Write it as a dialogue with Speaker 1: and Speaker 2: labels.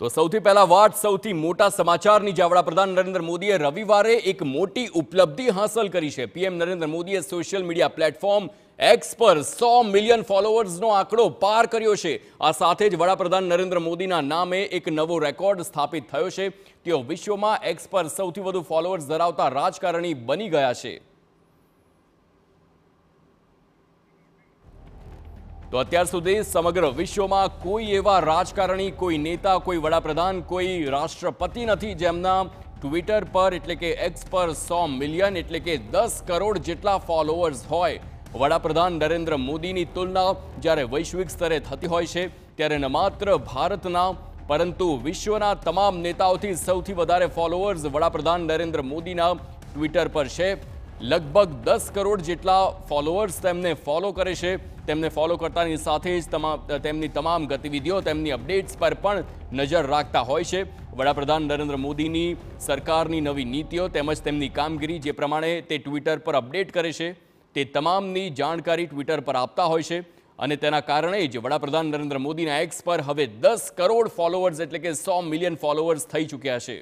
Speaker 1: તો સૌથી પહેલા વાત સૌથી મોટા સમાચારની જે વડાપ્રધાન નરેન્દ્ર મોદીએ રવિવારે એક મોટી ઉપલબ્ધિ હાંસલ કરી છે પીએમ નરેન્દ્ર મોદીએ સોશિયલ મીડિયા પ્લેટફોર્મ એક્સ પર સો મિલિયન ફોલોવર્સનો આંકડો પાર કર્યો છે આ સાથે જ વડાપ્રધાન નરેન્દ્ર મોદીના નામે એક નવો રેકોર્ડ સ્થાપિત થયો છે તેઓ વિશ્વમાં એક્સ પર સૌથી વધુ ફોલોવર્સ ધરાવતા રાજકારણી બની ગયા છે તો અત્યાર સુધી સમગ્ર વિશ્વમાં કોઈ એવા રાજકારણી કોઈ નેતા કોઈ વડાપ્રધાન કોઈ રાષ્ટ્રપતિ નથી જેમના ટ્વિટર પર એટલે કે એક્સ પર સો મિલિયન એટલે કે દસ કરોડ જેટલા ફોલોઅર્સ હોય વડાપ્રધાન નરેન્દ્ર મોદીની તુલના જ્યારે વૈશ્વિક સ્તરે થતી હોય છે ત્યારે ન માત્ર ભારતના પરંતુ વિશ્વના તમામ નેતાઓથી સૌથી વધારે ફોલોઅર્સ વડાપ્રધાન નરેન્દ્ર મોદીના ટ્વિટર પર છે લગભગ દસ કરોડ જેટલા ફોલોઅર્સ તેમને ફોલો કરે છે તેમને ફોલો કરતાની સાથે જ તમામ તેમની તમામ ગતિવિધિઓ તેમની અપડેટ્સ પર પણ નજર રાખતા હોય છે વડાપ્રધાન નરેન્દ્ર મોદીની સરકારની નવી નીતિઓ તેમજ તેમની કામગીરી જે પ્રમાણે તે ટ્વિટર પર અપડેટ કરે છે તે તમામની જાણકારી ટ્વિટર પર આપતા હોય છે અને તેના કારણે જ વડાપ્રધાન નરેન્દ્ર મોદીના એક્સ પર હવે દસ કરોડ ફોલોઅર્સ એટલે કે સો મિલિયન ફોલોઅર્સ થઈ ચૂક્યા છે